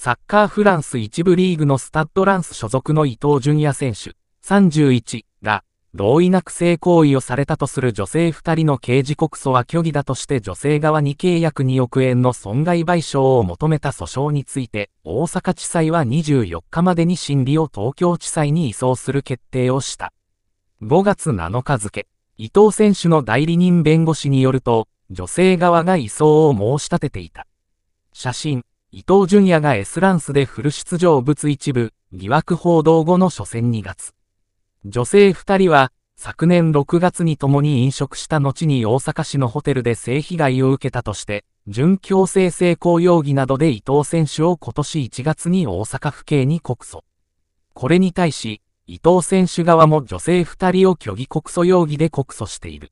サッカーフランス一部リーグのスタッドランス所属の伊藤淳也選手31が同意なく性行為をされたとする女性2人の刑事告訴は虚偽だとして女性側に契約2億円の損害賠償を求めた訴訟について大阪地裁は24日までに審理を東京地裁に移送する決定をした5月7日付伊藤選手の代理人弁護士によると女性側が移送を申し立てていた写真伊藤淳也が S ランスでフル出場物一部、疑惑報道後の初戦2月。女性2人は、昨年6月に共に飲食した後に大阪市のホテルで性被害を受けたとして、準強制性交容疑などで伊藤選手を今年1月に大阪府警に告訴。これに対し、伊藤選手側も女性2人を虚偽告訴容疑で告訴している。